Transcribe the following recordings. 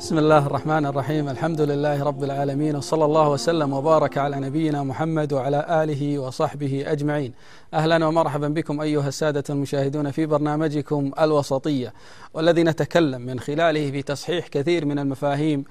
بسم الله الرحمن الرحيم الحمد لله رب العالمين وصلى الله وسلم وبارك على نبينا محمد وعلى آله وصحبه أجمعين أهلا ومرحبا بكم أيها السادة المشاهدون في برنامجكم الوسطية والذي نتكلم من خلاله في تصحيح كثير من المفاهيم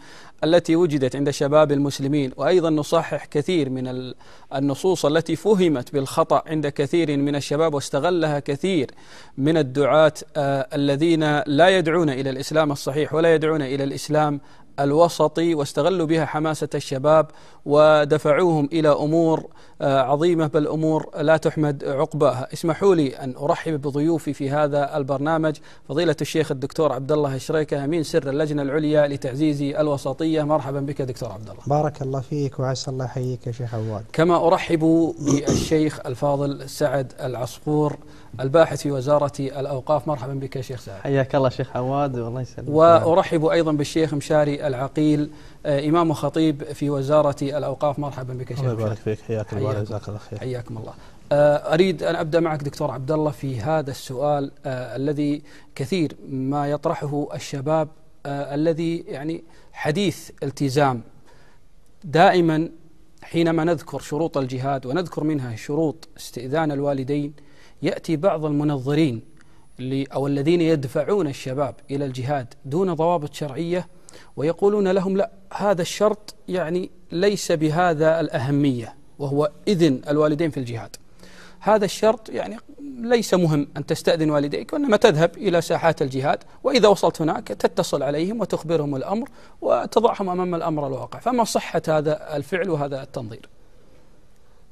التي وجدت عند شباب المسلمين وأيضا نصحح كثير من النصوص التي فهمت بالخطأ عند كثير من الشباب واستغلها كثير من الدعاة الذين لا يدعون إلى الإسلام الصحيح ولا يدعون إلى الإسلام الإسلام الوسطي واستغلوا بها حماسة الشباب ودفعوهم إلى أمور آه، عظيمة بل أمور لا تحمد عقباها اسمحوا لي أن أرحب بضيوفي في هذا البرنامج فضيلة الشيخ الدكتور عبد الله الشريكة أمين سر اللجنة العليا لتعزيز الوسطية مرحبا بك دكتور عبد الله بارك الله فيك وعسى الله يحييك يا شيخ عواد كما أرحب بالشيخ الفاضل سعد العصفور الباحث في وزارة الأوقاف مرحبا بك يا شيخ سعد حياك الله شيخ عواد والله يسلمك وأرحب أيضا بالشيخ مشاري العقيل آه، إمام وخطيب في وزارة الأوقاف مرحبا بك يا شيخ الله يبارك فيك حياك الله جزاك الله خير حياكم الله آه، أريد أن أبدأ معك دكتور عبد الله في هذا السؤال آه، الذي كثير ما يطرحه الشباب الذي يعني حديث التزام دائما حينما نذكر شروط الجهاد ونذكر منها شروط استئذان الوالدين يأتي بعض المنظرين أو الذين يدفعون الشباب إلى الجهاد دون ضوابط شرعية ويقولون لهم لا هذا الشرط يعني ليس بهذا الأهمية وهو إذن الوالدين في الجهاد هذا الشرط يعني ليس مهم أن تستأذن والديك وإنما تذهب إلى ساحات الجهاد وإذا وصلت هناك تتصل عليهم وتخبرهم الأمر وتضعهم أمام الأمر الواقع فما صحة هذا الفعل وهذا التنظير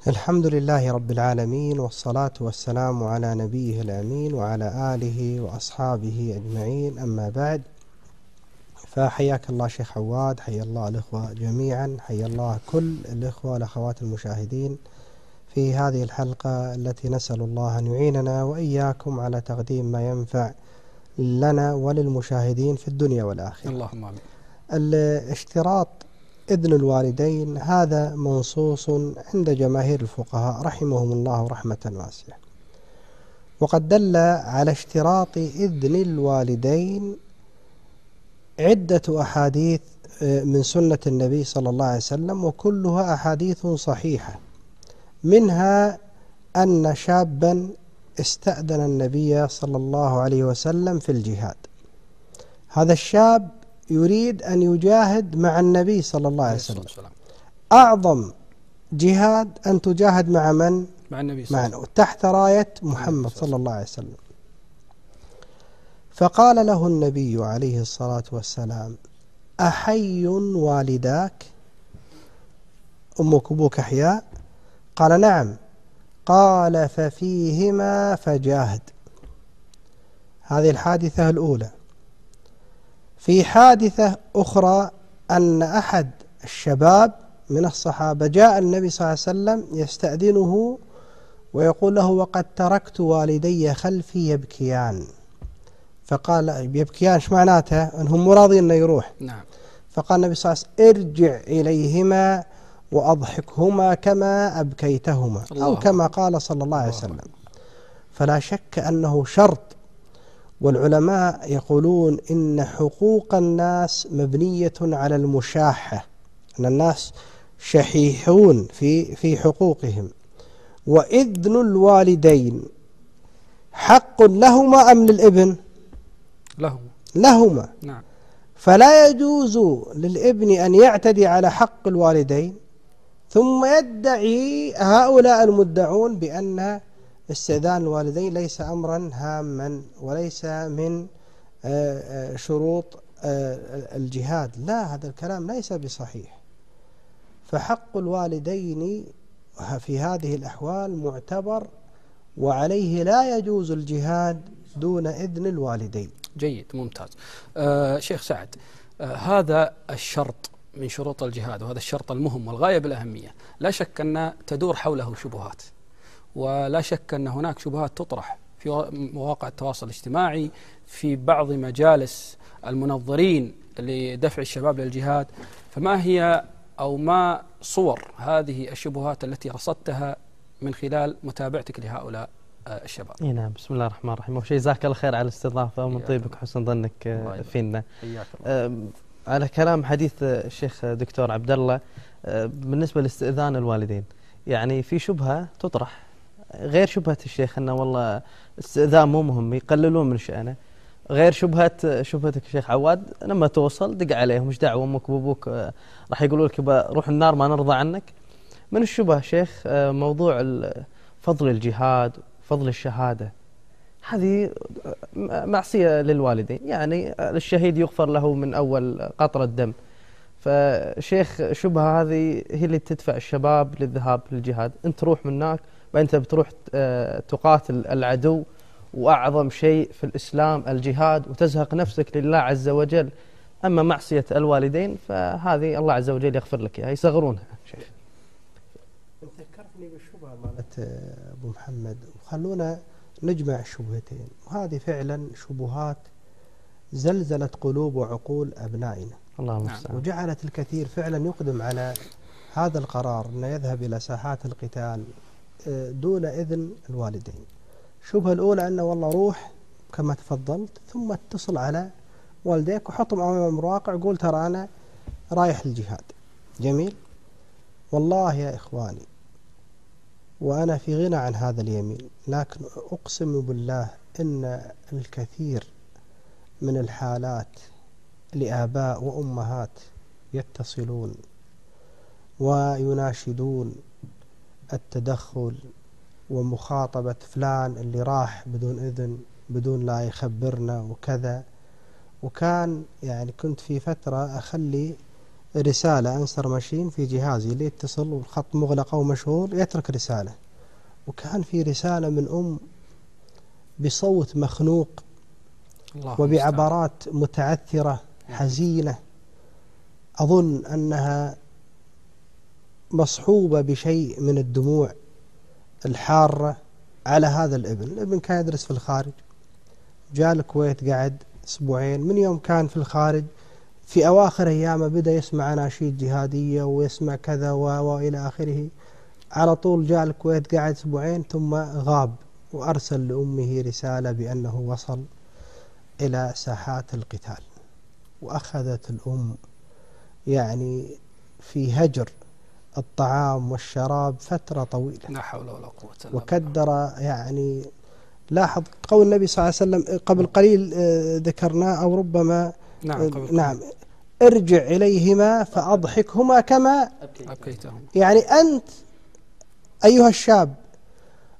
الحمد لله رب العالمين والصلاة والسلام على نبيه الأمين وعلى آله وأصحابه أجمعين أما بعد فحياك الله شيخ عواد حيا الله الإخوة جميعا حيا الله كل الإخوة والأخوات المشاهدين في هذه الحلقة التي نسأل الله أن يعيننا وإياكم على تقديم ما ينفع لنا وللمشاهدين في الدنيا والآخرة اللهم آمين الاشتراط إذن الوالدين هذا منصوص عند جماهير الفقهاء رحمهم الله رحمة واسعة وقد دل على اشتراط إذن الوالدين عدة أحاديث آه، من سنة النبي صلى الله عليه وسلم وكلها أحاديث صحيحة منها أن شابا استأذن النبي صلى الله عليه وسلم في الجهاد هذا الشاب يريد أن يجاهد مع النبي صلى الله عليه وسلم أعظم جهاد أن تجاهد مع من؟ مع النبي صلى الله عليه وسلم تحت راية محمد صلى الله عليه وسلم فقال له النبي عليه الصلاة والسلام أحي والداك أمك أبوك أحياء قال نعم قال ففيهما فجاهد هذه الحادثة الأولى في حادثة أخرى أن أحد الشباب من الصحابة جاء النبي صلى الله عليه وسلم يستأذنه ويقول له وقد تركت والدي خلفي يبكيان فقال يبكيان ايش معناته؟ انهم مو راضيين انه يروح نعم فقال النبي صلى الله عليه وسلم ارجع اليهما واضحكهما كما ابكيتهما او كما قال صلى الله عليه وسلم فلا شك انه شرط والعلماء يقولون إن حقوق الناس مبنية على المشاحة أن الناس شحيحون في في حقوقهم وإذن الوالدين حق لهما أم للابن لهما لهما نعم فلا يجوز للابن أن يعتدي على حق الوالدين ثم يدعي هؤلاء المدعون بأن استئذان الوالدين ليس أمرا هاما وليس من آه، آه، شروط آه، الجهاد لا هذا الكلام ليس بصحيح فحق الوالدين في هذه الأحوال معتبر وعليه لا يجوز الجهاد دون إذن الوالدين جيد ممتاز آه شيخ سعد هذا الشرط من شروط الجهاد وهذا الشرط المهم والغاية بالأهمية لا شك أن تدور حوله شبهات ولا شك أن هناك شبهات تطرح في مواقع التواصل الاجتماعي في بعض مجالس المنظرين لدفع الشباب للجهاد فما هي أو ما صور هذه الشبهات التي رصدتها من خلال متابعتك لهؤلاء آه، الشباب نعم بسم الله الرحمن الرحيم وشي زاك جزاك الله خير على الاستضافة ومن طيبك حسن ظنك آه، فينا على كلام حديث آه، الشيخ دكتور عبد الله بالنسبة لاستئذان الوالدين يعني في شبهة تطرح غير شبهه الشيخ انه والله استئذان مو مهم يقللون من شانه غير شبهه شبهتك الشيخ عواد لما توصل دق عليهم مش دعوه امك وابوك راح يقولوا لك روح النار ما نرضى عنك من الشبه شيخ موضوع فضل الجهاد فضل الشهاده هذه معصيه للوالدين يعني الشهيد يغفر له من اول قطره دم فشيخ شبهه هذه هي اللي تدفع الشباب للذهاب للجهاد انت روح من هناك فأنت بتروح آه، تقاتل العدو وأعظم شيء في الإسلام الجهاد وتزهق نفسك لله عز وجل أما معصية الوالدين فهذه الله عز وجل يغفر لك إياها يصغرونها شيخ ذكرتني بالشبهة مالت آه، أبو محمد وخلونا نجمع الشبهتين وهذه فعلا شبهات زلزلت قلوب وعقول أبنائنا الله المستعان نعم. وجعلت الكثير فعلا يقدم على هذا القرار أنه يذهب إلى ساحات القتال دون إذن الوالدين الشبهة الأولى أنه والله روح كما تفضلت ثم اتصل على والديك وحطهم أمام المراقع وقول ترى أنا رايح للجهاد جميل والله يا إخواني وأنا في غنى عن هذا اليمين لكن أقسم بالله أن الكثير من الحالات لآباء وأمهات يتصلون ويناشدون التدخل ومخاطبة فلان اللي راح بدون إذن بدون لا يخبرنا وكذا وكان يعني كنت في فترة أخلي رسالة أنسر ماشين في جهازي اللي يتصل والخط مغلق أو مشغول يترك رسالة وكان في رسالة من أم بصوت مخنوق الله وبعبارات متعثرة حزينة أظن أنها مصحوبة بشيء من الدموع الحارة على هذا الابن الابن كان يدرس في الخارج جاء الكويت قعد أسبوعين من يوم كان في الخارج في أواخر أيامه بدأ يسمع أناشيد جهادية ويسمع كذا وإلى آخره على طول جاء الكويت قعد أسبوعين ثم غاب وأرسل لأمه رسالة بأنه وصل إلى ساحات القتال وأخذت الأم يعني في هجر الطعام والشراب فترة طويلة لا حول ولا قوة إلا وكدر يعني لاحظ قول النبي صلى الله عليه وسلم قبل قليل آه، ذكرناه أو ربما نعم آه، قبل نعم ارجع إليهما فأضحكهما كما أبكيتهم يعني أنت أيها الشاب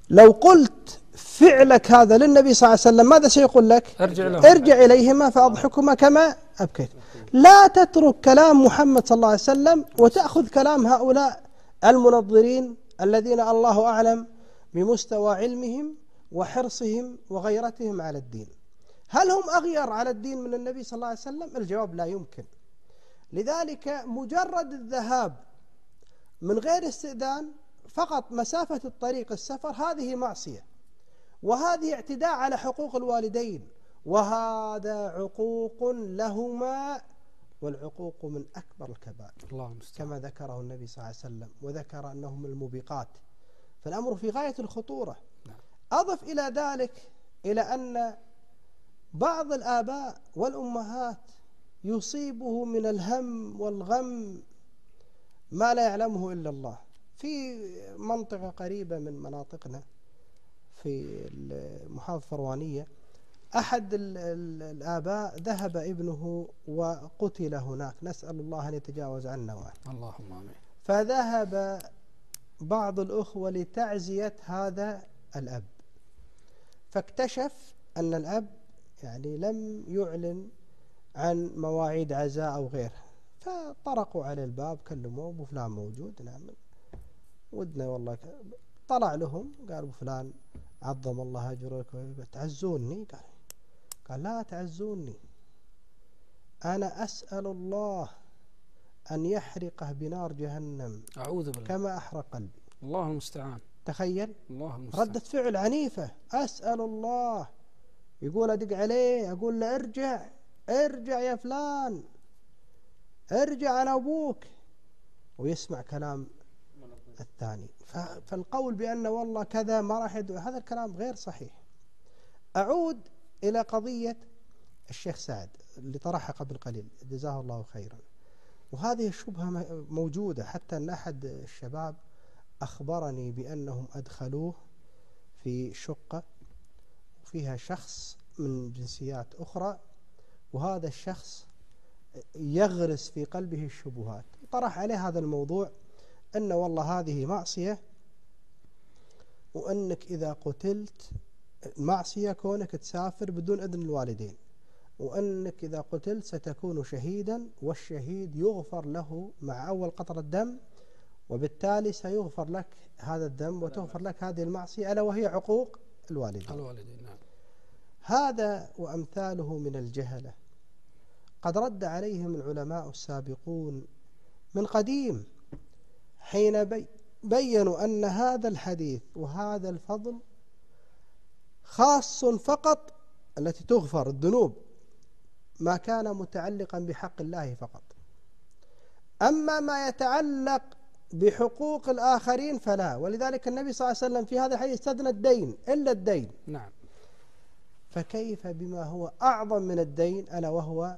لو قلت فعلك هذا للنبي صلى الله عليه وسلم ماذا سيقول لك ارجع, ارجع إليهما فأضحكهما كما أبكيت لا تترك كلام محمد صلى الله عليه وسلم وتأخذ كلام هؤلاء المنظرين الذين الله أعلم بمستوى علمهم وحرصهم وغيرتهم على الدين هل هم أغير على الدين من النبي صلى الله عليه وسلم؟ الجواب لا يمكن لذلك مجرد الذهاب من غير استئذان فقط مسافة الطريق السفر هذه معصية وهذه اعتداء على حقوق الوالدين وهذا عقوق لهما والعقوق من أكبر الكبائر الله المستعان كما ذكره النبي صلى الله عليه وسلم وذكر أنه من الموبقات فالأمر في غاية الخطورة نعم. أضف إلى ذلك إلى أن بعض الآباء والأمهات يصيبه من الهم والغم ما لا يعلمه إلا الله في منطقة قريبة من مناطقنا في محافظة فروانية أحد الآباء ذهب ابنه وقتل هناك نسأل الله أن يتجاوز عنا وعنه اللهم آمين فذهب بعض الأخوة لتعزية هذا الأب فاكتشف أن الأب يعني لم يعلن عن مواعيد عزاء أو غيرها فطرقوا على الباب كلموه أبو فلان موجود نعم ودنا والله طلع لهم قال أبو فلان عظم الله أجرك تعزوني قال قال لا تعزوني أنا أسأل الله أن يحرقه بنار جهنم أعوذ بالله كما أحرق قلبي الله المستعان تخيل الله المستعان ردة فعل عنيفة أسأل الله يقول أدق عليه أقول له ارجع ارجع يا فلان ارجع أنا أبوك ويسمع كلام الثاني فالقول بأن والله كذا ما راح يدعو هذا الكلام غير صحيح أعود إلى قضية الشيخ سعد اللي طرحها قبل قليل جزاه الله خيرا وهذه الشبهة موجودة حتى أن أحد الشباب أخبرني بأنهم أدخلوه في شقة فيها شخص من جنسيات أخرى وهذا الشخص يغرس في قلبه الشبهات طرح عليه هذا الموضوع أن والله هذه معصية وأنك إذا قتلت معصية كونك تسافر بدون إذن الوالدين وأنك إذا قتل ستكون شهيدا والشهيد يغفر له مع أول قطرة دم وبالتالي سيغفر لك هذا الذنب وتغفر لك هذه المعصية ألا وهي عقوق الوالدين الوالدين نعم هذا وأمثاله من الجهلة قد رد عليهم العلماء السابقون من قديم حين بي بينوا أن هذا الحديث وهذا الفضل خاص فقط التي تغفر الذنوب ما كان متعلقا بحق الله فقط أما ما يتعلق بحقوق الآخرين فلا ولذلك النبي صلى الله عليه وسلم في هذا الحديث استثنى الدين إلا الدين نعم فكيف بما هو أعظم من الدين ألا وهو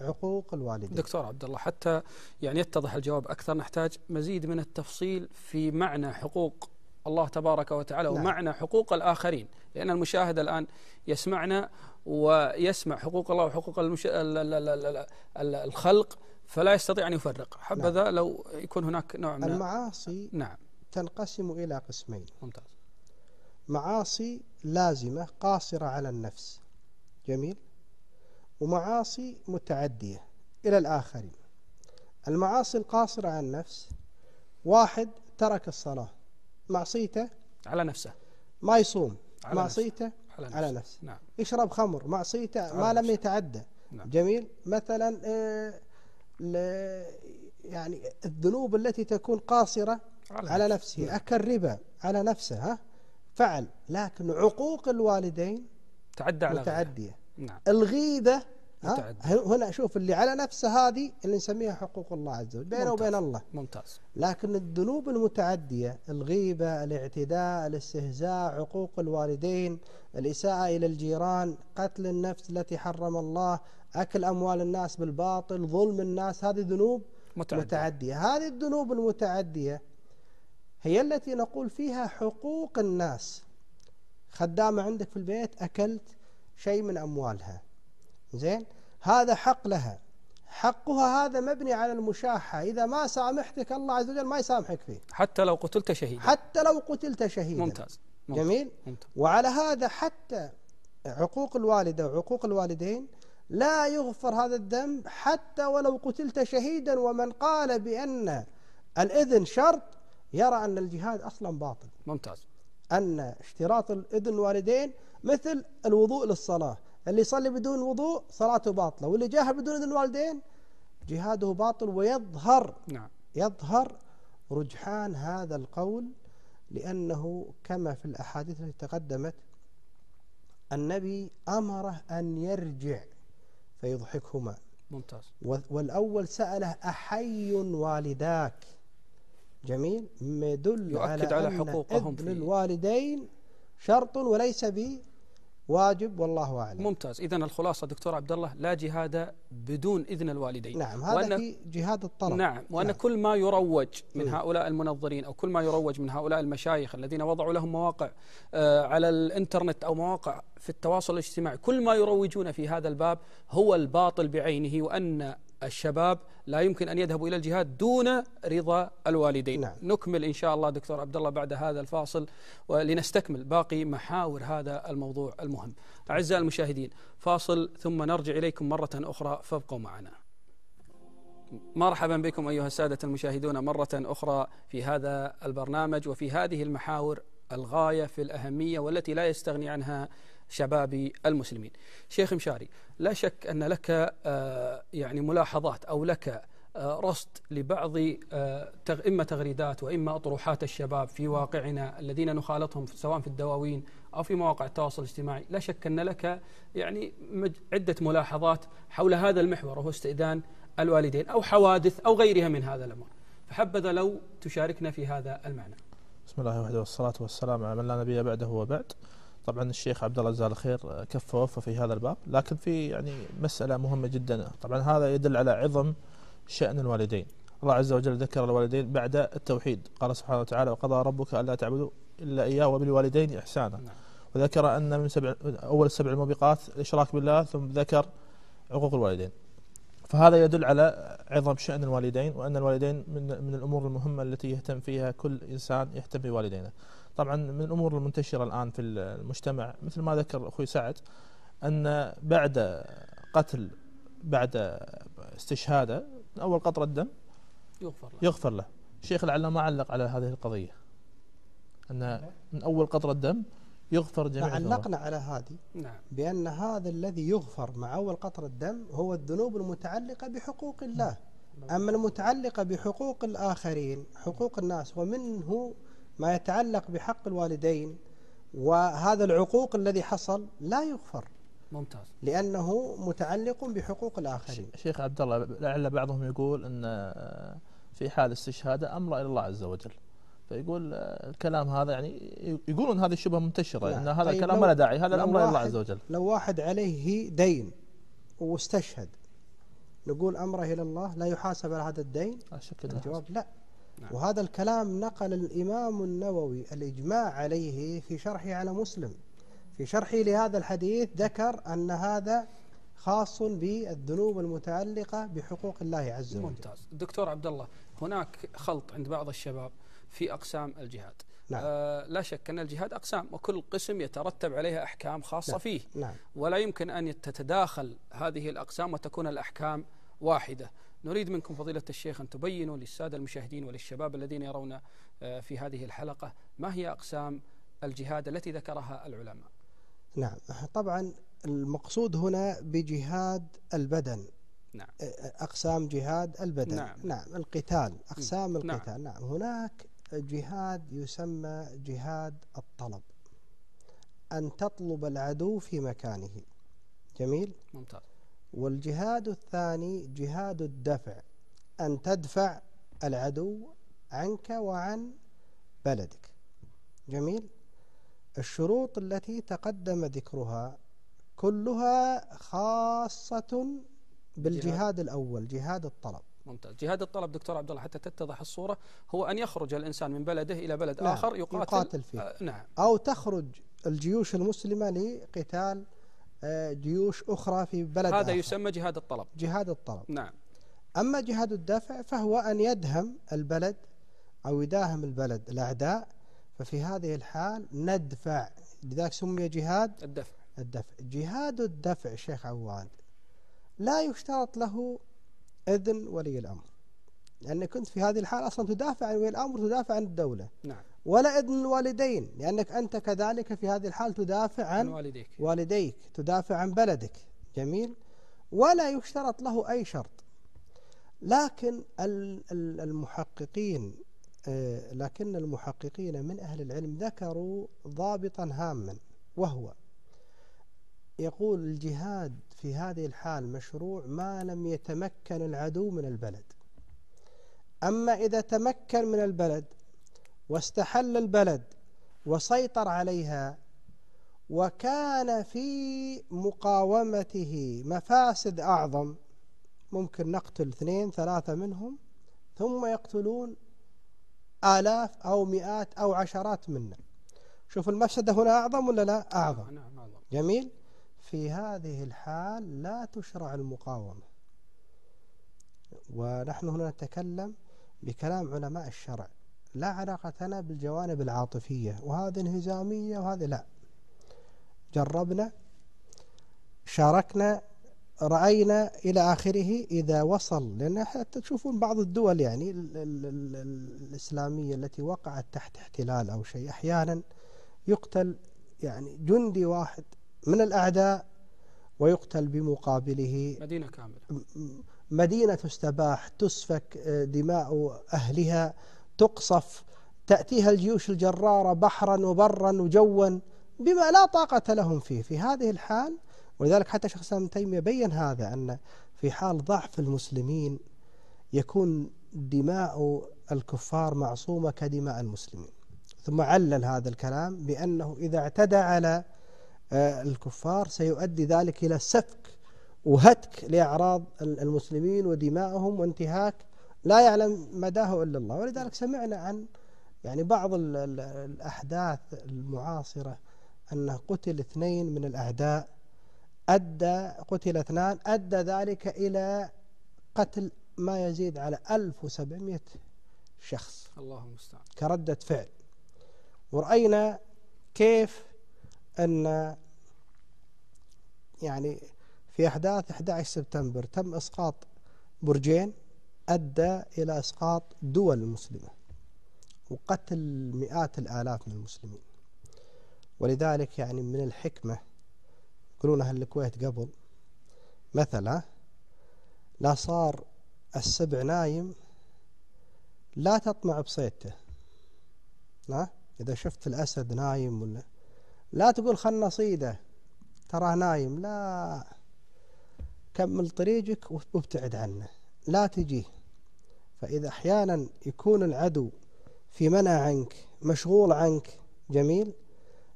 عقوق الوالدين دكتور عبد الله حتى يعني يتضح الجواب أكثر نحتاج مزيد من التفصيل في معنى حقوق الله تبارك وتعالى نعم. ومعنى حقوق الآخرين لأن المشاهد الآن يسمعنا ويسمع حقوق الله وحقوق المش... الخلق فلا يستطيع أن يفرق حبذا نعم. لو يكون هناك نوع من المعاصي نعم تنقسم إلى قسمين ممتاز معاصي لازمة قاصرة على النفس جميل ومعاصي متعدية إلى الآخرين المعاصي القاصرة على النفس واحد ترك الصلاة معصيته على نفسه ما يصوم على معصيته على نفسه, على نفسه. نعم. يشرب خمر معصيته ما لم يتعدى نعم. جميل مثلا آه، يعني الذنوب التي تكون قاصرة على, على نفسه, نفسه. نعم. أكل ربا على نفسه ها فعل لكن عقوق الوالدين تعدى على متعدية نعم. الغيبة متعدد هنا شوف اللي على نفسه هذه اللي نسميها حقوق الله عز وجل بينه وبين الله ممتاز لكن الذنوب المتعدية الغيبة الاعتداء الاستهزاء عقوق الوالدين الإساءة إلى الجيران قتل النفس التي حرم الله أكل أموال الناس بالباطل ظلم الناس هذه ذنوب متعدية, متعدية. هذه الذنوب المتعدية هي التي نقول فيها حقوق الناس خدامة عندك في البيت أكلت شيء من أموالها زين هذا حق لها حقها هذا مبني على المشاحة إذا ما سامحتك الله عز وجل ما يسامحك فيه حتى لو قتلت شهيدا حتى لو قتلت شهيدا ممتاز, ممتاز. جميل ممتاز. وعلى هذا حتى عقوق الوالدة وعقوق الوالدين لا يغفر هذا الذنب حتى ولو قتلت شهيدا ومن قال بأن الإذن شرط يرى أن الجهاد أصلا باطل ممتاز أن اشتراط الإذن الوالدين مثل الوضوء للصلاة اللي يصلي بدون وضوء صلاته باطلة واللي جاه بدون إذن الوالدين جهاده باطل ويظهر نعم. يظهر رجحان هذا القول لأنه كما في الأحاديث التي تقدمت النبي أمره أن يرجع فيضحكهما ممتاز والأول سأله أحي والداك جميل يدل على, على أن حقوقهم إذن الوالدين شرط وليس ب واجب والله اعلم. ممتاز، اذا الخلاصه دكتور عبد الله لا جهاد بدون اذن الوالدين. نعم هذا وأن في جهاد الطرف نعم، وان نعم. كل ما يروج من هؤلاء المنظرين او كل ما يروج من هؤلاء المشايخ الذين وضعوا لهم مواقع آه، على الانترنت او مواقع في التواصل الاجتماعي، كل ما يروجون في هذا الباب هو الباطل بعينه وان الشباب لا يمكن أن يذهبوا إلى الجهاد دون رضا الوالدين نعم. نكمل إن شاء الله دكتور عبد الله بعد هذا الفاصل ولنستكمل باقي محاور هذا الموضوع المهم أعزائي المشاهدين فاصل ثم نرجع إليكم مرة أخرى فابقوا معنا مرحبا بكم أيها السادة المشاهدون مرة أخرى في هذا البرنامج وفي هذه المحاور الغاية في الأهمية والتي لا يستغني عنها شباب المسلمين شيخ مشاري لا شك أن لك آه، يعني ملاحظات أو لك آه، رصد لبعض آه، إما تغريدات وإما أطروحات الشباب في واقعنا الذين نخالطهم سواء في الدواوين أو في مواقع التواصل الاجتماعي لا شك أن لك يعني عدة ملاحظات حول هذا المحور وهو استئذان الوالدين أو حوادث أو غيرها من هذا الأمر فحبذا لو تشاركنا في هذا المعنى بسم الله وحده والصلاة والسلام على من لا نبي بعده وبعد طبعا الشيخ عبد الله جزاه الخير آه، كف ووفى في هذا الباب لكن في يعني مسألة مهمة جدا طبعا هذا يدل على عظم شأن الوالدين الله عز وجل ذكر الوالدين بعد التوحيد قال سبحانه وتعالى وقضى ربك ألا تعبدوا إلا إياه وبالوالدين إحسانا نعم. وذكر أن من سبع أول السبع الموبقات الإشراك بالله ثم ذكر عقوق الوالدين فهذا يدل على عظم شأن الوالدين وأن الوالدين من, من الأمور المهمة التي يهتم فيها كل إنسان يهتم بوالدينه طبعا من الامور المنتشره الان في المجتمع مثل ما ذكر اخوي سعد ان بعد قتل بعد استشهاده اول قطره دم يغفر له يغفر له الشيخ العلامه علق على هذه القضيه ان من اول قطره دم يغفر جميع علقنا نعم، على هذه نعم. بأن هذا الذي يغفر مع أول قطرة دم هو الذنوب المتعلقة بحقوق الله نعم. أما المتعلقة بحقوق الآخرين حقوق الناس ومنه ما يتعلق بحق الوالدين وهذا العقوق الذي حصل لا يغفر ممتاز لأنه متعلق بحقوق الآخرين شيخ عبد الله لعل بعضهم يقول أن آه، في حال استشهاده أمر إلى الله عز وجل فيقول آه، الكلام هذا يعني يقولون هذه الشبهه منتشره لا. ان هذا طيب الكلام ما له داعي هذا الامر إلى الله عز وجل لو واحد عليه دين واستشهد نقول امره الى الله لا يحاسب على هذا الدين الجواب لا نعم. وهذا الكلام نقل الإمام النووي الإجماع عليه في شرحه على مسلم في شرحه لهذا الحديث ذكر أن هذا خاص بالذنوب المتعلقة بحقوق الله عز وجل ممتاز دكتور عبد الله هناك خلط عند بعض الشباب في أقسام الجهاد نعم. آه لا شك أن الجهاد أقسام وكل قسم يترتب عليها أحكام خاصة نعم. فيه نعم. ولا يمكن أن تتداخل هذه الأقسام وتكون الأحكام واحدة نريد منكم فضيلة الشيخ أن تبينوا للسادة المشاهدين وللشباب الذين يرون آه، في هذه الحلقة ما هي أقسام الجهاد التي ذكرها العلماء نعم طبعا المقصود هنا بجهاد البدن نعم. آه، آه، أقسام جهاد البدن نعم, نعم القتال أقسام نعم. القتال نعم هناك جهاد يسمى جهاد الطلب أن تطلب العدو في مكانه جميل ممتاز والجهاد الثاني جهاد الدفع أن تدفع العدو عنك وعن بلدك جميل الشروط التي تقدم ذكرها كلها خاصة بالجهاد الأول جهاد الطلب ممتاز جهاد الطلب دكتور عبد الله حتى تتضح الصورة هو أن يخرج الإنسان من بلده إلى بلد نعم آخر يقاتل, يقاتل فيه آه نعم أو تخرج الجيوش المسلمة لقتال آه، جيوش أخرى في بلد هذا آخر. يسمى جهاد الطلب جهاد الطلب نعم أما جهاد الدفع فهو أن يدهم البلد أو يداهم البلد الأعداء ففي هذه الحال ندفع لذلك سمي جهاد الدفع الدفع جهاد الدفع شيخ عواد لا يشترط له إذن ولي الأمر لأنك كنت في هذه الحال أصلا تدافع عن ولي الأمر تدافع عن الدولة نعم ولا إذن الوالدين لأنك أنت كذلك في هذه الحال تدافع عن والديك والديك تدافع عن بلدك جميل ولا يشترط له أي شرط لكن المحققين آه، لكن المحققين من أهل العلم ذكروا ضابطا هاما وهو يقول الجهاد في هذه الحال مشروع ما لم يتمكن العدو من البلد أما إذا تمكن من البلد واستحل البلد وسيطر عليها وكان في مقاومته مفاسد أعظم ممكن نقتل اثنين ثلاثة منهم ثم يقتلون آلاف أو مئات أو عشرات منا شوف المفسدة هنا أعظم ولا لا أعظم نعم، جميل في هذه الحال لا تشرع المقاومة ونحن هنا نتكلم بكلام علماء الشرع لا علاقة لنا بالجوانب العاطفية وهذه انهزامية وهذه لا جربنا شاركنا رأينا إلى آخره إذا وصل لأن حتى تشوفون بعض الدول يعني الإسلامية التي وقعت تحت احتلال أو شيء أحيانا يقتل يعني جندي واحد من الأعداء ويقتل بمقابله مدينة كاملة مدينة تستباح تسفك آه، دماء أهلها تقصف تأتيها الجيوش الجرارة بحرا وبرا وجوا بما لا طاقة لهم فيه في هذه الحال ولذلك حتى شيخ الإسلام ابن تيمية بين هذا أن في حال ضعف المسلمين يكون دماء الكفار معصومة كدماء المسلمين ثم علل هذا الكلام بأنه إذا اعتدى على آه، الكفار سيؤدي ذلك إلى سفك وهتك لأعراض المسلمين ودمائهم وانتهاك لا يعلم مداه إلا الله ولذلك سمعنا عن يعني بعض الـ الـ الأحداث المعاصرة أنه قتل اثنين من الأعداء أدى قتل اثنان أدى ذلك إلى قتل ما يزيد على 1700 شخص الله المستعان كردة فعل ورأينا كيف أن يعني في أحداث 11 سبتمبر تم إسقاط برجين أدى إلى إسقاط دول المسلمة وقتل مئات الآلاف من المسلمين ولذلك يعني من الحكمة يقولون أهل الكويت قبل مثلا لا صار السبع نايم لا تطمع بصيته ها إذا شفت الأسد نايم ولا لا تقول خلنا صيده تراه نايم لا كمل طريقك وابتعد عنه لا تجيه فإذا أحيانا يكون العدو في منع عنك مشغول عنك جميل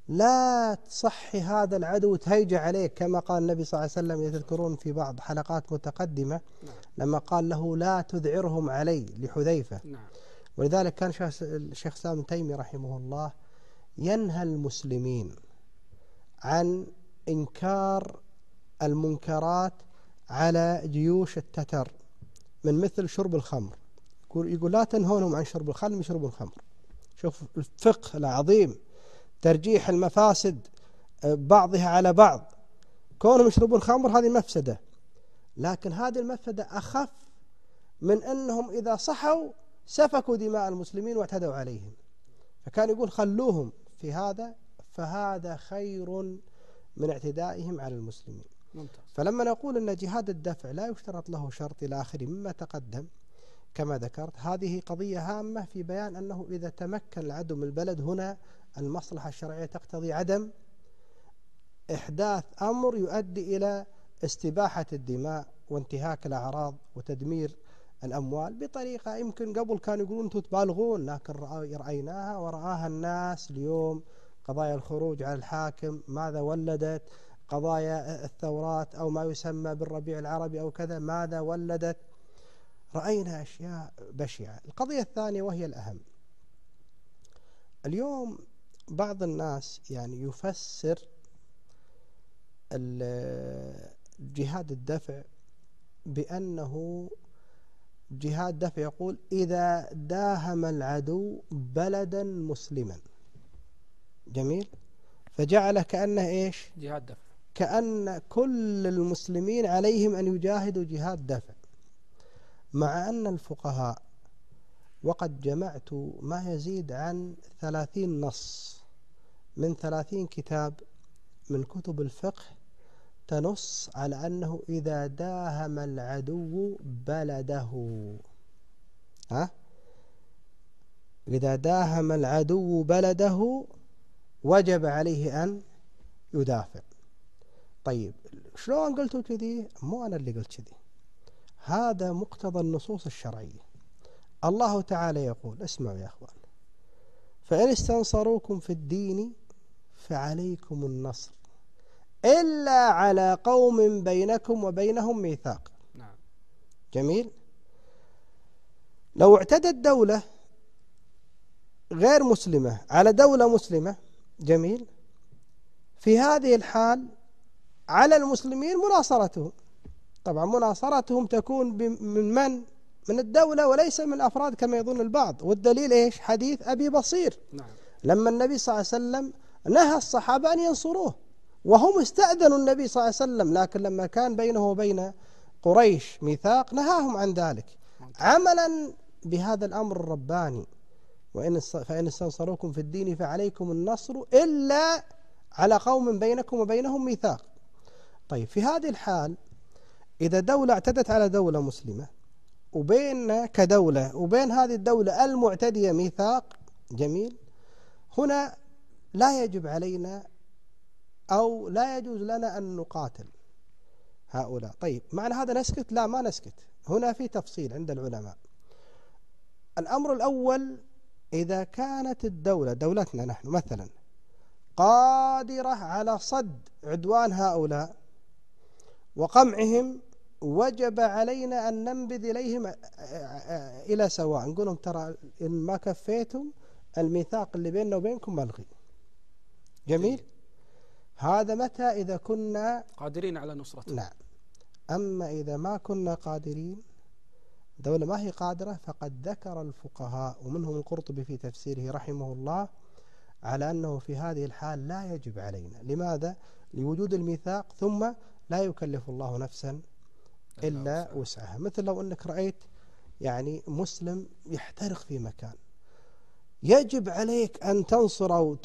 لا تصحي هذا العدو تهيج عليك كما قال النبي صلى الله عليه وسلم يتذكرون في بعض حلقات متقدمة نعم. لما قال له لا تذعرهم علي لحذيفة نعم. ولذلك كان الشيخ سلام تيمي رحمه الله ينهى المسلمين عن إنكار المنكرات على جيوش التتر من مثل شرب الخمر يقول, يقول لا تنهونهم عن شرب الخمر يشربوا الخمر شوف الفقه العظيم ترجيح المفاسد آه، بعضها على بعض كونهم يشربون خمر هذه مفسدة لكن هذه المفسدة أخف من أنهم إذا صحوا سفكوا دماء المسلمين واعتدوا عليهم فكان يقول خلوهم في هذا فهذا خير من اعتدائهم على المسلمين ممتاز. فلما نقول أن جهاد الدفع لا يشترط له شرط إلى آخره مما تقدم كما ذكرت هذه قضية هامة في بيان أنه إذا تمكن العدو من البلد هنا المصلحة الشرعية تقتضي عدم إحداث أمر يؤدي إلى استباحة الدماء وانتهاك الأعراض وتدمير الأموال بطريقة يمكن قبل كانوا يقولون أنتم تبالغون لكن رأيناها ورآها الناس اليوم قضايا الخروج على الحاكم ماذا ولدت قضايا الثورات أو ما يسمى بالربيع العربي أو كذا ماذا ولدت رأينا أشياء بشعة القضية الثانية وهي الأهم اليوم بعض الناس يعني يفسر جهاد الدفع بأنه جهاد دفع يقول إذا داهم العدو بلدا مسلما جميل فجعل كأنه إيش جهاد دفع كأن كل المسلمين عليهم أن يجاهدوا جهاد دفع مع أن الفقهاء وقد جمعت ما يزيد عن ثلاثين نص من ثلاثين كتاب من كتب الفقه تنص على أنه إذا داهم العدو بلده ها؟ إذا داهم العدو بلده وجب عليه أن يدافع طيب شلون قلتوا كذي مو أنا اللي قلت كذي هذا مقتضى النصوص الشرعية الله تعالى يقول اسمعوا يا أخوان فإن استنصروكم في الدين فعليكم النصر إلا على قوم بينكم وبينهم ميثاق نعم. جميل لو اعتدت دولة غير مسلمة على دولة مسلمة جميل في هذه الحال على المسلمين مناصرتهم طبعا مناصرتهم تكون من من؟ من الدولة وليس من الأفراد كما يظن البعض والدليل إيش حديث أبي بصير نعم. لما النبي صلى الله عليه وسلم نهى الصحابة أن ينصروه وهم استأذنوا النبي صلى الله عليه وسلم لكن لما كان بينه وبين قريش ميثاق نهاهم عن ذلك عملا بهذا الأمر الرباني وإن فإن استنصروكم في الدين فعليكم النصر إلا على قوم بينكم وبينهم ميثاق طيب في هذه الحال إذا دولة اعتدت على دولة مسلمة وبيننا كدولة وبين هذه الدولة المعتدية ميثاق جميل هنا لا يجب علينا أو لا يجوز لنا أن نقاتل هؤلاء طيب معنى هذا نسكت لا ما نسكت هنا في تفصيل عند العلماء الأمر الأول إذا كانت الدولة دولتنا نحن مثلا قادرة على صد عدوان هؤلاء وقمعهم وجب علينا أن ننبذ إليهم آه، آه، آه، إلى سواء نقول لهم ترى إن ما كفيتم الميثاق اللي بيننا وبينكم ملغي جميل هذا متى إذا كنا قادرين على نصرته نعم أما إذا ما كنا قادرين دولة ما هي قادرة فقد ذكر الفقهاء ومنهم القرطبي في تفسيره رحمه الله على أنه في هذه الحال لا يجب علينا لماذا؟ لوجود الميثاق ثم لا يكلف الله نفسا إلا وسعها مثل لو أنك رأيت يعني مسلم يحترق في مكان يجب عليك أن تنصره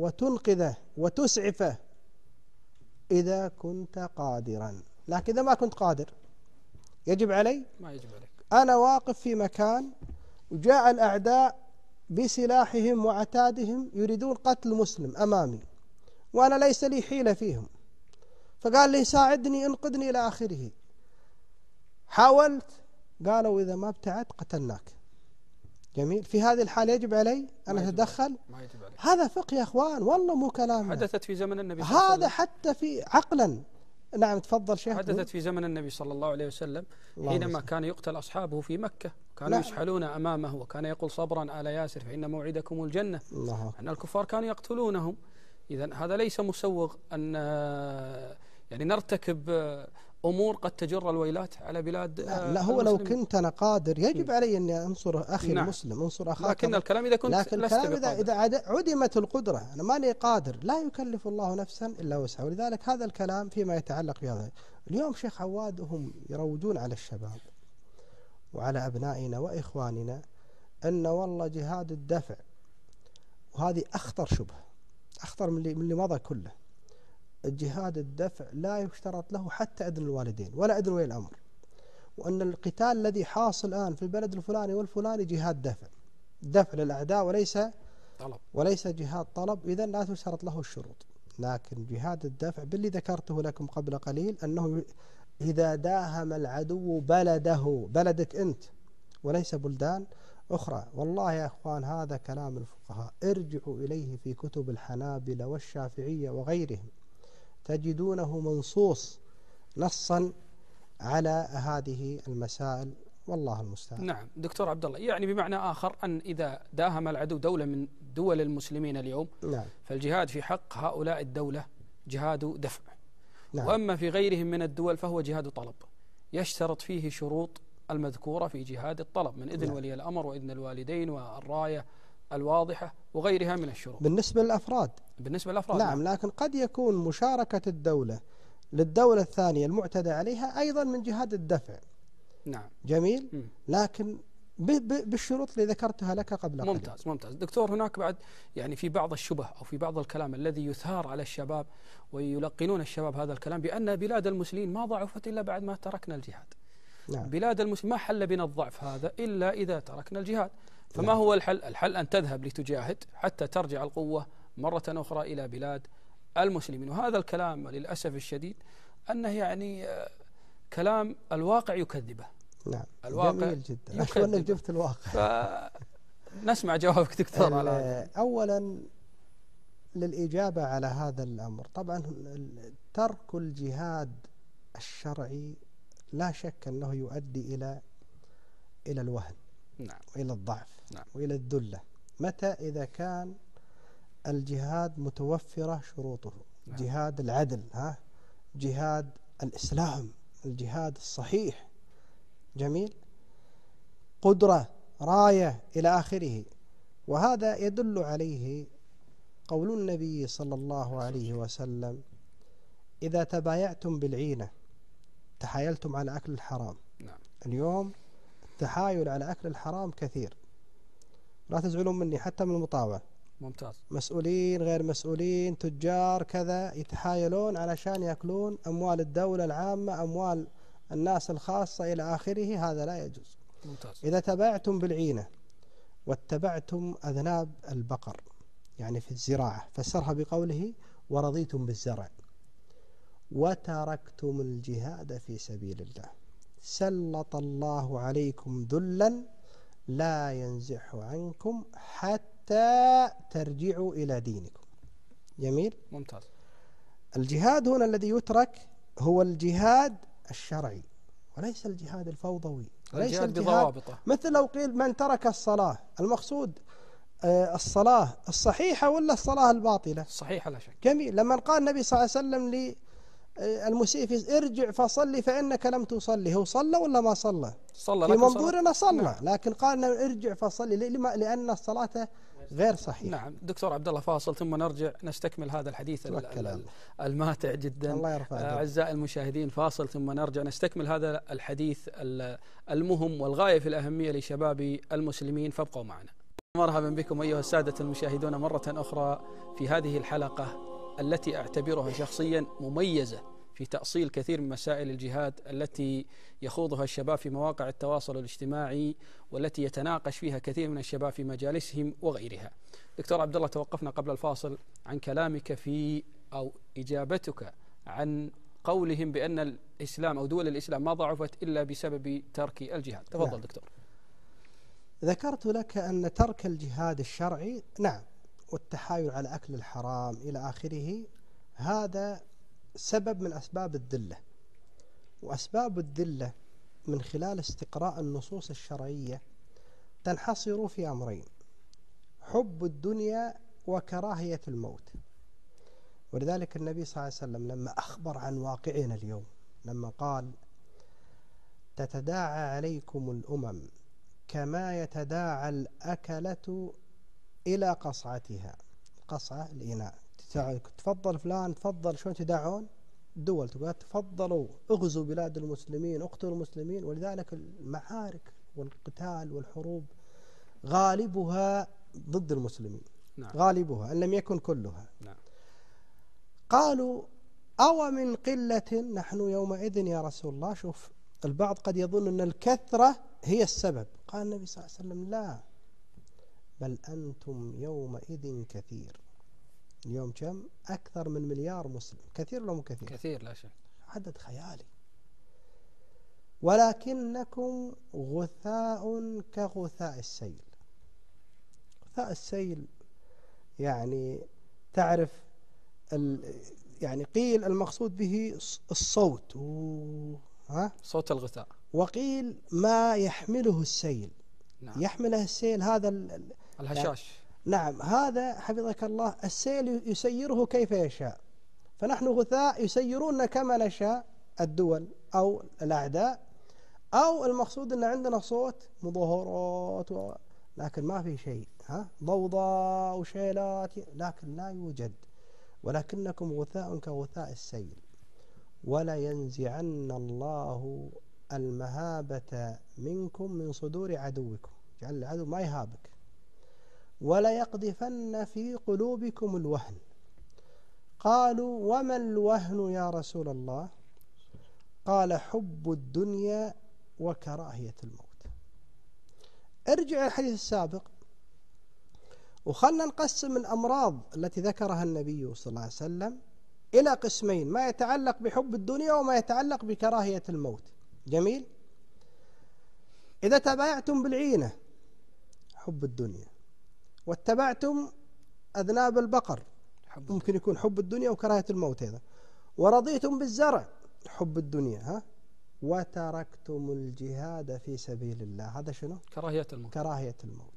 وتنقذه وتسعفه إذا كنت قادرا لكن إذا ما كنت قادر يجب علي ما يجب عليك أنا واقف في مكان وجاء الأعداء بسلاحهم وعتادهم يريدون قتل مسلم أمامي وأنا ليس لي حيلة فيهم فقال لي ساعدني انقذني إلى آخره حاولت قالوا إذا ما ابتعدت قتلناك جميل في هذه الحالة يجب علي أن أتدخل هذا فقه يا أخوان والله مو كلام حدثت في زمن النبي صلى الله عليه وسلم هذا حتى في عقلا نعم تفضل شيخ حدثت في زمن النبي صلى الله عليه وسلم حينما كان يقتل أصحابه في مكة كانوا يشحلون يسحلون أمامه وكان يقول صبرا آل ياسر فإن موعدكم الجنة الله أن الكفار كانوا يقتلونهم إذا هذا ليس مسوغ أن يعني نرتكب آه، امور قد تجر الويلات على بلاد لا, آه، لا هو لو كنت انا قادر يجب علي اني انصر اخي نعم المسلم انصر اخاك لكن الكلام اذا كنت لكن لست الكلام اذا اذا عدمت القدره انا ماني قادر لا يكلف الله نفسا الا وسعها ولذلك هذا الكلام فيما يتعلق بهذا اليوم شيخ عواد هم يروجون على الشباب وعلى ابنائنا واخواننا ان والله جهاد الدفع وهذه اخطر شبهه اخطر من اللي, من اللي مضى كله جهاد الدفع لا يشترط له حتى إذن الوالدين ولا إذن ولي الأمر وأن القتال الذي حاصل الآن في البلد الفلاني والفلاني جهاد دفع دفع للأعداء وليس طلب وليس جهاد طلب إذا لا تشترط له الشروط لكن جهاد الدفع باللي ذكرته لكم قبل قليل أنه إذا داهم العدو بلده بلدك أنت وليس بلدان أخرى والله يا أخوان هذا كلام الفقهاء ارجعوا إليه في كتب الحنابلة والشافعية وغيرهم تجدونه منصوص نصا على هذه المسائل والله المستعان. نعم دكتور عبد الله يعني بمعنى اخر ان اذا داهم العدو دوله من دول المسلمين اليوم نعم. فالجهاد في حق هؤلاء الدوله جهاد دفع. نعم. واما في غيرهم من الدول فهو جهاد طلب. يشترط فيه شروط المذكوره في جهاد الطلب من اذن نعم. ولي الامر واذن الوالدين والرايه الواضحة وغيرها من الشروط بالنسبة للأفراد بالنسبة للأفراد نعم،, نعم لكن قد يكون مشاركة الدولة للدولة الثانية المعتدى عليها أيضا من جهاد الدفع نعم جميل م. لكن بالشروط اللي ذكرتها لك قبل قليل ممتاز قليل. ممتاز دكتور هناك بعد يعني في بعض الشبه أو في بعض الكلام الذي يثار على الشباب ويلقنون الشباب هذا الكلام بأن بلاد المسلمين ما ضعفت إلا بعد ما تركنا الجهاد نعم. بلاد المسلمين ما حل بنا الضعف هذا إلا إذا تركنا الجهاد فما نعم. هو الحل؟ الحل أن تذهب لتجاهد حتى ترجع القوة مرة أخرى إلى بلاد المسلمين وهذا الكلام للأسف الشديد أنه يعني آه، كلام الواقع يكذبه نعم الواقع جميل جدا أشكر أنك جبت الواقع نسمع جوابك دكتور على أولا للإجابة على هذا الأمر طبعا ترك الجهاد الشرعي لا شك أنه يؤدي إلى إلى الوهن نعم. وإلى الضعف نعم. وإلى الذلة متى إذا كان الجهاد متوفرة شروطه نعم. جهاد العدل ها جهاد الإسلام الجهاد الصحيح جميل قدرة راية إلى آخره وهذا يدل عليه قول النبي صلى الله عليه وسلم إذا تبايعتم بالعينة تحايلتم على أكل الحرام نعم. اليوم التحايل على أكل الحرام كثير لا تزعلون مني حتى من المطاوع ممتاز مسؤولين غير مسؤولين تجار كذا يتحايلون علشان يأكلون أموال الدولة العامة أموال الناس الخاصة إلى آخره هذا لا يجوز ممتاز إذا تبعتم بالعينة واتبعتم أذناب البقر يعني في الزراعة فسرها بقوله ورضيتم بالزرع وتركتم الجهاد في سبيل الله سلط الله عليكم ذلا لا ينزح عنكم حتى ترجعوا إلى دينكم جميل ممتاز الجهاد هنا الذي يترك هو الجهاد الشرعي وليس الجهاد الفوضوي وليس الجهاد, الجهاد بضوابطه مثل لو قيل من ترك الصلاة المقصود آه، الصلاة الصحيحة ولا الصلاة الباطلة صحيحة لا شك جميل لما قال النبي صلى الله عليه وسلم المسيء في ارجع فصلي فإنك لم تصلي هو صلى ولا ما صلى صلى في منظورنا صلى نعم. لكن قال ارجع فصلي لما لأن الصلاة غير صحيح نعم دكتور عبد الله فاصل ثم نرجع نستكمل هذا الحديث الماتع جدا الله يرفع اعزائي المشاهدين فاصل ثم نرجع نستكمل هذا الحديث المهم والغايه في الاهميه لشباب المسلمين فابقوا معنا مرحبا بكم ايها الساده المشاهدون مره اخرى في هذه الحلقه التي أعتبرها شخصيا مميزة في تأصيل كثير من مسائل الجهاد التي يخوضها الشباب في مواقع التواصل الاجتماعي والتي يتناقش فيها كثير من الشباب في مجالسهم وغيرها. دكتور عبد الله توقفنا قبل الفاصل عن كلامك في أو إجابتك عن قولهم بأن الإسلام أو دول الإسلام ما ضعفت إلا بسبب ترك الجهاد تفضل نعم. دكتور ذكرت لك أن ترك الجهاد الشرعي نعم والتحايل على أكل الحرام إلى آخره هذا سبب من أسباب الذلة وأسباب الذلة من خلال استقراء النصوص الشرعية تنحصر في أمرين حب الدنيا وكراهية الموت ولذلك النبي صلى الله عليه وسلم لما أخبر عن واقعنا اليوم لما قال تتداعى عليكم الأمم كما يتداعى الأكلة إلى قصعتها قصعة الإناء تفضل فلان تفضل شلون تدعون دول تقول تفضلوا اغزوا بلاد المسلمين اقتلوا المسلمين ولذلك المعارك والقتال والحروب غالبها ضد المسلمين نعم. غالبها إن لم يكن كلها نعم. قالوا أو من قلة نحن يومئذ يا رسول الله شوف البعض قد يظن أن الكثرة هي السبب قال النبي صلى الله عليه وسلم لا بل أنتم يومئذ كثير اليوم كم أكثر من مليار مسلم كثير ولا مو كثير كثير لا شك عدد خيالي ولكنكم غثاء كغثاء السيل غثاء السيل يعني تعرف يعني قيل المقصود به الصوت ها صوت الغثاء وقيل ما يحمله السيل نعم. يحمله السيل هذا الهشاش نعم هذا حفظك الله السيل يسيره كيف يشاء فنحن غثاء يسيرون كما نشاء الدول أو الأعداء أو المقصود أن عندنا صوت مظاهرات و... لكن ما في شيء ها ضوضاء وشيلات لكن لا يوجد ولكنكم غثاء كغثاء السيل ولينزعن الله المهابة منكم من صدور عدوكم جعل العدو ما يهابك وليقذفن في قلوبكم الوهن قالوا وما الوهن يا رسول الله قال حب الدنيا وكراهية الموت ارجع الحديث السابق وخلنا نقسم الأمراض التي ذكرها النبي صلى الله عليه وسلم إلى قسمين ما يتعلق بحب الدنيا وما يتعلق بكراهية الموت جميل إذا تبايعتم بالعينة حب الدنيا واتبعتم أذناب البقر حب ممكن يكون حب الدنيا وكراهية الموت هذا ورضيتم بالزرع حب الدنيا ها وتركتم الجهاد في سبيل الله هذا شنو كراهية الموت كراهية الموت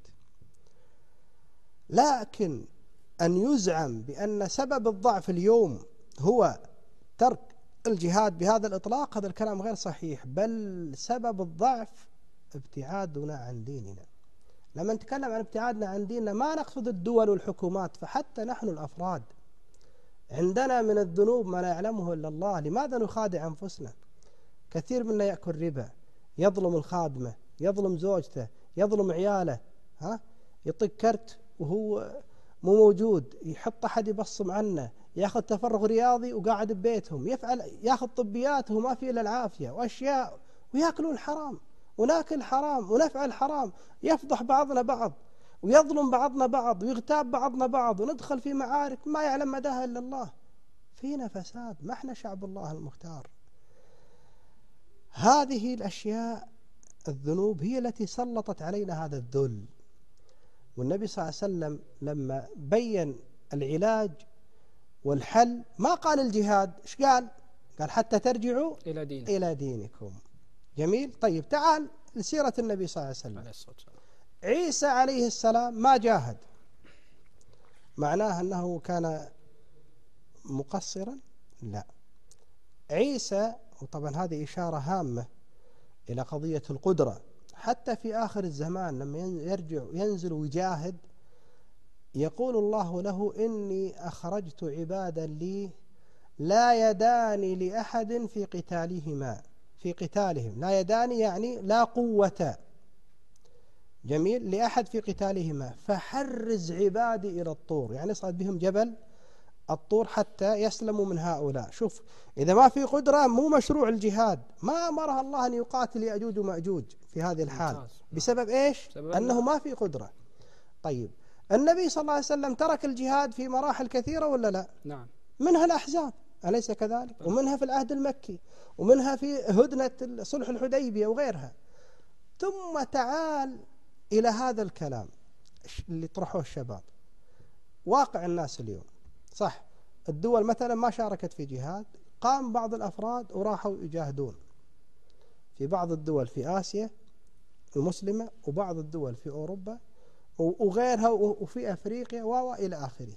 لكن أن يزعم بأن سبب الضعف اليوم هو ترك الجهاد بهذا الإطلاق هذا الكلام غير صحيح بل سبب الضعف ابتعادنا عن ديننا لما نتكلم عن ابتعادنا عن ديننا ما نقصد الدول والحكومات فحتى نحن الأفراد عندنا من الذنوب ما لا يعلمه إلا الله لماذا نخادع أنفسنا كثير منا يأكل ربا يظلم الخادمة يظلم زوجته يظلم عياله ها يطق كرت وهو مو موجود يحط أحد يبصم عنه ياخذ تفرغ رياضي وقاعد ببيتهم يفعل ياخذ طبيات وما في الا العافيه واشياء وياكلون حرام وناكل حرام ونفعل حرام يفضح بعضنا بعض ويظلم بعضنا بعض ويغتاب بعضنا بعض وندخل في معارك ما يعلم مداها إلا الله فينا فساد ما احنا شعب الله المختار هذه الأشياء الذنوب هي التي سلطت علينا هذا الذل والنبي صلى الله عليه وسلم لما بين العلاج والحل ما قال الجهاد ايش قال؟ قال حتى ترجعوا إلى دينكم, إلى دينكم جميل طيب تعال لسيرة النبي صلى الله عليه وسلم عليه الصلاة والسلام عيسى عليه السلام ما جاهد معناه أنه كان مقصرا لا عيسى وطبعا هذه إشارة هامة إلى قضية القدرة حتى في آخر الزمان لما يرجع ينزل ويجاهد يقول الله له إني أخرجت عبادا لي لا يدان لأحد في قتالهما في قتالهم لا يدان يعني لا قوة جميل لأحد في قتالهما فحرز عبادي إلى الطور يعني صعد بهم جبل الطور حتى يسلموا من هؤلاء شوف إذا ما في قدرة مو مشروع الجهاد ما أمرها الله أن يقاتل يأجوج ومأجوج في هذه الحال نعم. بسبب إيش بسبب أنه ما في قدرة طيب النبي صلى الله عليه وسلم ترك الجهاد في مراحل كثيرة ولا لا نعم منها الأحزاب أليس كذلك طيب. ومنها في العهد المكي ومنها في هدنة صلح الحديبية وغيرها ثم تعال إلى هذا الكلام اللي طرحوه الشباب واقع الناس اليوم صح الدول مثلا ما شاركت في جهاد قام بعض الأفراد وراحوا يجاهدون في بعض الدول في آسيا المسلمة وبعض الدول في أوروبا وغيرها وفي أفريقيا وإلى آخره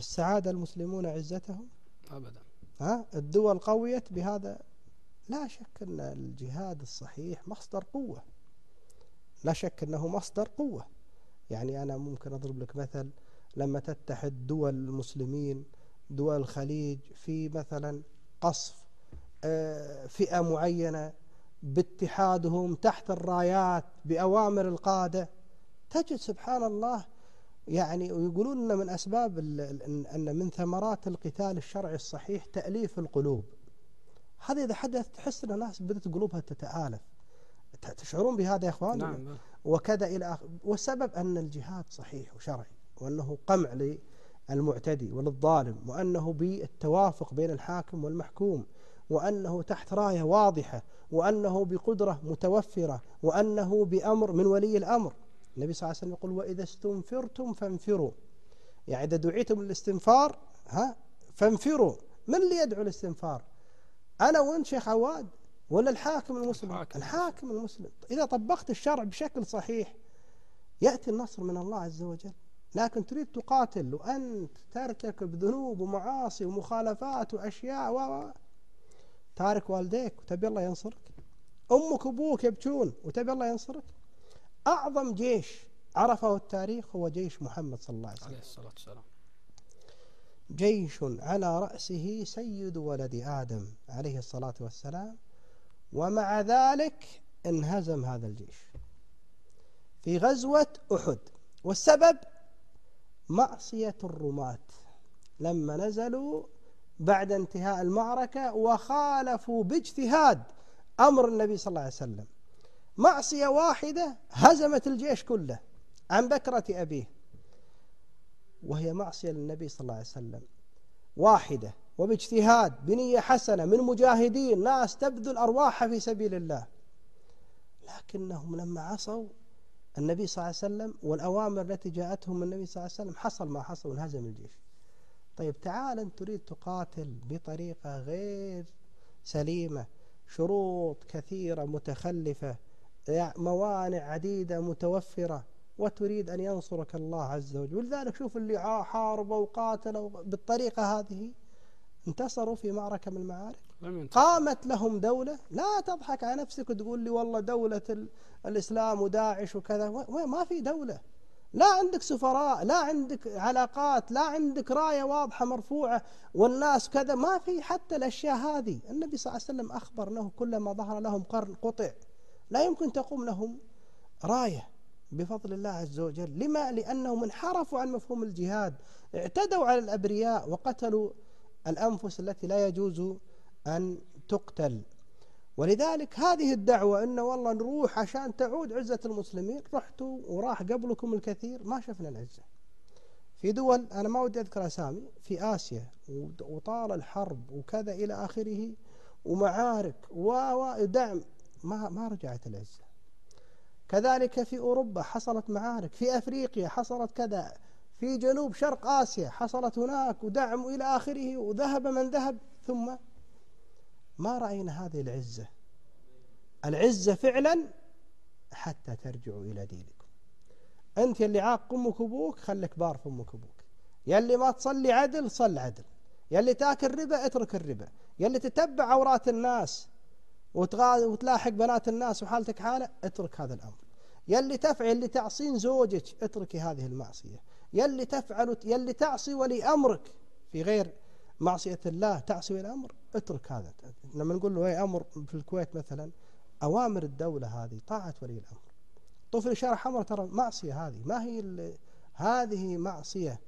السعادة المسلمون عزتهم أبدا ها الدول قويت بهذا لا شك أن الجهاد الصحيح مصدر قوة لا شك أنه مصدر قوة يعني أنا ممكن أضرب لك مثل لما تتحد دول المسلمين دول الخليج في مثلا قصف آه، فئة معينة باتحادهم تحت الرايات بأوامر القادة تجد سبحان الله يعني ويقولون ان من أسباب أن من ثمرات القتال الشرعي الصحيح تأليف القلوب هذا إذا حدث تحس أن الناس بدأت قلوبها تتآلف تشعرون بهذا يا إخوان نعم, نعم. وكذا إلى اخره والسبب أن الجهاد صحيح وشرعي وأنه قمع للمعتدي وللظالم وأنه بالتوافق بين الحاكم والمحكوم وأنه تحت راية واضحة وأنه بقدرة متوفرة وأنه بأمر من ولي الأمر النبي صلى الله عليه وسلم يقول وإذا استنفرتم فانفروا يعني إذا دعيتم للاستنفار ها فانفروا من اللي يدعو الاستنفار أنا وأنت شيخ عواد ولا الحاكم المسلم الحاكم, الحاكم المسلم إذا طبقت الشرع بشكل صحيح يأتي النصر من الله عز وجل لكن تريد تقاتل وأنت ترتكب ذنوب ومعاصي ومخالفات وأشياء و تارك والديك وتبي الله ينصرك أمك وأبوك يبكون وتبي الله ينصرك أعظم جيش عرفه التاريخ هو جيش محمد صلى الله عليه وسلم عليه الصلاة والسلام جيش على رأسه سيد ولد آدم عليه الصلاة والسلام ومع ذلك انهزم هذا الجيش في غزوة أحد والسبب معصية الرماة لما نزلوا بعد انتهاء المعركة وخالفوا باجتهاد أمر النبي صلى الله عليه وسلم معصية واحدة هزمت الجيش كله عن بكرة أبيه وهي معصية للنبي صلى الله عليه وسلم واحدة وباجتهاد بنية حسنة من مجاهدين ناس تبذل أرواحها في سبيل الله لكنهم لما عصوا النبي صلى الله عليه وسلم والأوامر التي جاءتهم من النبي صلى الله عليه وسلم حصل ما حصل وانهزم الجيش طيب تعال أنت تريد تقاتل بطريقة غير سليمة شروط كثيرة متخلفة موانع عديدة متوفرة وتريد أن ينصرك الله عز وجل ولذلك شوف اللي حاربوا وقاتلوا بالطريقة هذه انتصروا في معركة من المعارك قامت لهم دولة لا تضحك على نفسك وتقول لي والله دولة الإسلام وداعش وكذا ما في دولة لا عندك سفراء لا عندك علاقات لا عندك راية واضحة مرفوعة والناس كذا ما في حتى الأشياء هذه النبي صلى الله عليه وسلم أخبر أنه كلما ظهر لهم قرن قطع لا يمكن تقوم لهم راية بفضل الله عز وجل لما لأنهم انحرفوا عن مفهوم الجهاد اعتدوا على الأبرياء وقتلوا الأنفس التي لا يجوز أن تقتل ولذلك هذه الدعوة أنه والله نروح عشان تعود عزة المسلمين رحتوا وراح قبلكم الكثير ما شفنا العزة في دول أنا ما ودي أذكر أسامي في آسيا وطال الحرب وكذا إلى آخره ومعارك ودعم ما ما رجعت العزة كذلك في أوروبا حصلت معارك في أفريقيا حصلت كذا في جنوب شرق آسيا حصلت هناك ودعم إلى آخره وذهب من ذهب ثم ما رأينا هذه العزة العزة فعلا حتى ترجعوا إلى دينكم أنت يلي عاق أمك وأبوك خلك بار في أمك وأبوك يلي ما تصلي عدل صل عدل يلي تاكل ربا اترك الربا يلي تتبع عورات الناس وتلاحق بنات الناس وحالتك حالة اترك هذا الأمر يلي تفعل لتعصين زوجك اتركي هذه المعصية يلي تفعل يلي تعصي ولي أمرك في غير معصية الله تعصي ولي أمر اترك هذا لما نقول له ولي أمر في الكويت مثلا أوامر الدولة هذه طاعة ولي الأمر طفل شارع حمر ترى معصية هذه ما هي هذه معصية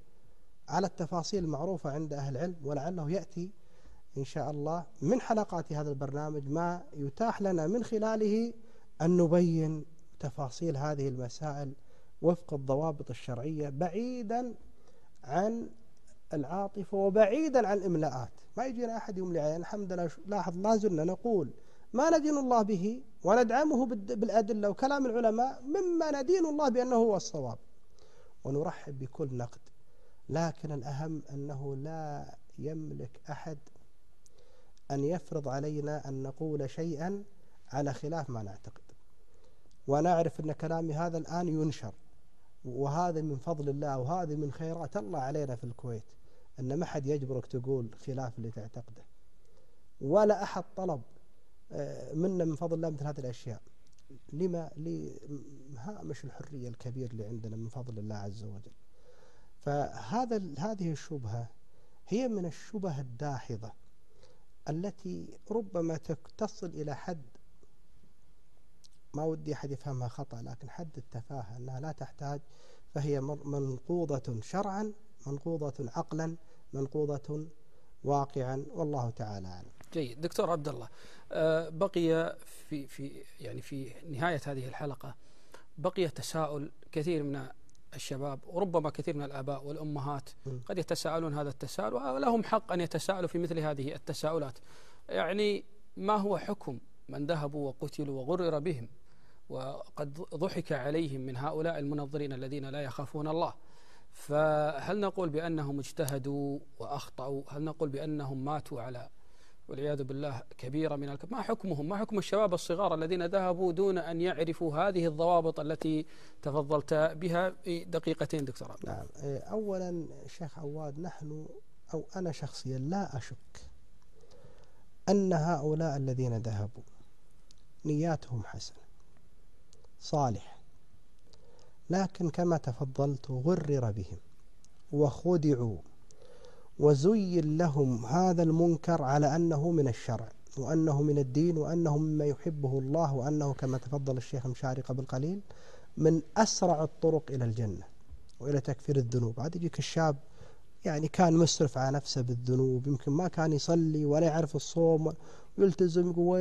على التفاصيل المعروفة عند أهل العلم ولعله يأتي إن شاء الله من حلقات هذا البرنامج ما يتاح لنا من خلاله أن نبين تفاصيل هذه المسائل وفق الضوابط الشرعية بعيدا عن العاطفة وبعيدا عن الإملاءات ما يجينا أحد يملي علينا الحمد لله لاحظ لا زلنا نقول ما ندين الله به وندعمه بالأدلة وكلام العلماء مما ندين الله بأنه هو الصواب ونرحب بكل نقد لكن الأهم أنه لا يملك أحد أن يفرض علينا أن نقول شيئا على خلاف ما نعتقد وأنا أعرف أن كلامي هذا الآن ينشر وهذا من فضل الله وهذا من خيرات الله علينا في الكويت أن ما حد يجبرك تقول خلاف اللي تعتقده ولا أحد طلب آه، منا من فضل الله مثل هذه الأشياء لما لهامش الحرية الكبير اللي عندنا من فضل الله عز وجل فهذا هذه الشبهة هي من الشبه الداحضة التي ربما تصل إلى حد ما ودي أحد يفهمها خطأ لكن حد التفاهة أنها لا تحتاج فهي منقوضة شرعا منقوضة عقلا منقوضة واقعا والله تعالى أعلم جيد دكتور عبد الله آه، بقي في في يعني في نهاية هذه الحلقة بقي تساؤل كثير من الشباب وربما كثير من الآباء والأمهات قد يتساءلون هذا التساؤل ولهم حق أن يتساءلوا في مثل هذه التساؤلات يعني ما هو حكم من ذهبوا وقتلوا وغرر بهم وقد ضحك عليهم من هؤلاء المنظرين الذين لا يخافون الله فهل نقول بأنهم اجتهدوا وأخطأوا هل نقول بأنهم ماتوا على والعياذ بالله كبيرة من الكبيرة ما حكمهم ما حكم الشباب الصغار الذين ذهبوا دون أن يعرفوا هذه الضوابط التي تفضلت بها في دقيقتين دكتور عبد نعم إيه، أولا شيخ عواد نحن أو أنا شخصيا لا أشك أن هؤلاء الذين ذهبوا نياتهم حسنة صالح لكن كما تفضلت غرر بهم وخدعوا وزين لهم هذا المنكر على أنه من الشرع وأنه من الدين وأنه مما يحبه الله وأنه كما تفضل الشيخ مشاري قبل قليل من أسرع الطرق إلى الجنة وإلى تكفير الذنوب عاد يجيك الشاب يعني كان مسرف على نفسه بالذنوب يمكن ما كان يصلي ولا يعرف الصوم يلتزم يقول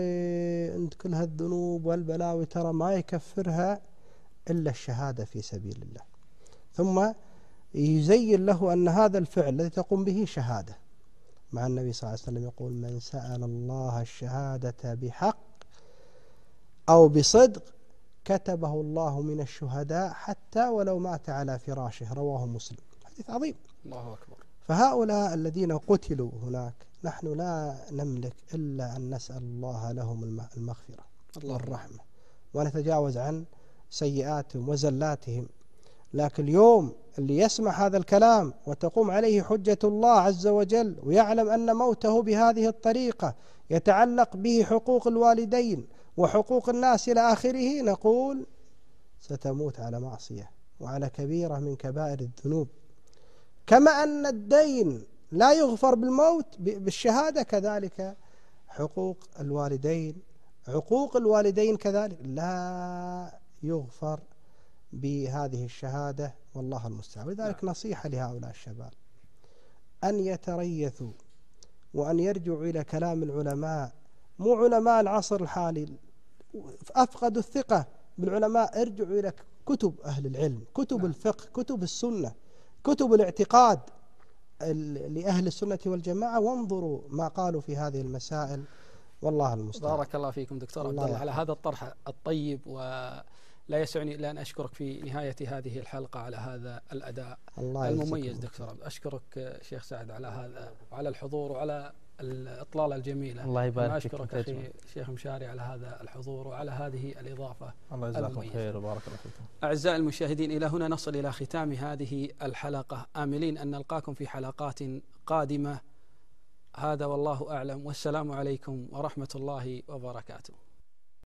انت كل هالذنوب والبلاوي ترى ما يكفرها إلا الشهادة في سبيل الله ثم يزين له أن هذا الفعل الذي تقوم به شهادة مع النبي صلى الله عليه وسلم يقول من سأل الله الشهادة بحق أو بصدق كتبه الله من الشهداء حتى ولو مات على فراشه رواه مسلم حديث عظيم الله أكبر فهؤلاء الذين قتلوا هناك نحن لا نملك إلا أن نسأل الله لهم المغفرة الله الرحمة ونتجاوز عن سيئاتهم وزلاتهم لكن اليوم اللي يسمع هذا الكلام وتقوم عليه حجة الله عز وجل ويعلم أن موته بهذه الطريقة يتعلق به حقوق الوالدين وحقوق الناس إلى آخره نقول ستموت على معصية وعلى كبيرة من كبائر الذنوب كما أن الدين لا يغفر بالموت بالشهادة كذلك حقوق الوالدين عقوق الوالدين كذلك لا يغفر بهذه الشهادة والله المستعان لذلك نعم. نصيحة لهؤلاء الشباب أن يتريثوا وأن يرجعوا إلى كلام العلماء مو علماء العصر الحالي أفقدوا الثقة بالعلماء ارجعوا إلى كتب أهل العلم كتب نعم. الفقه كتب السنة كتب الاعتقاد لأهل السنة والجماعة وانظروا ما قالوا في هذه المسائل والله المستعان بارك الله فيكم دكتور عبد الله على هذا الطرح الطيب و لا يسعني الا ان اشكرك في نهايه هذه الحلقه على هذا الاداء الله المميز دكتور عبد اشكرك شيخ سعد على هذا وعلى الحضور وعلى الاطلاله الجميله الله يبارك فيك اشكرك اخي شيخ مشاري على هذا الحضور وعلى هذه الاضافه الله يجزاكم خير وبارك الله فيكم اعزائي المشاهدين الى هنا نصل الى ختام هذه الحلقه املين ان نلقاكم في حلقات قادمه هذا والله اعلم والسلام عليكم ورحمه الله وبركاته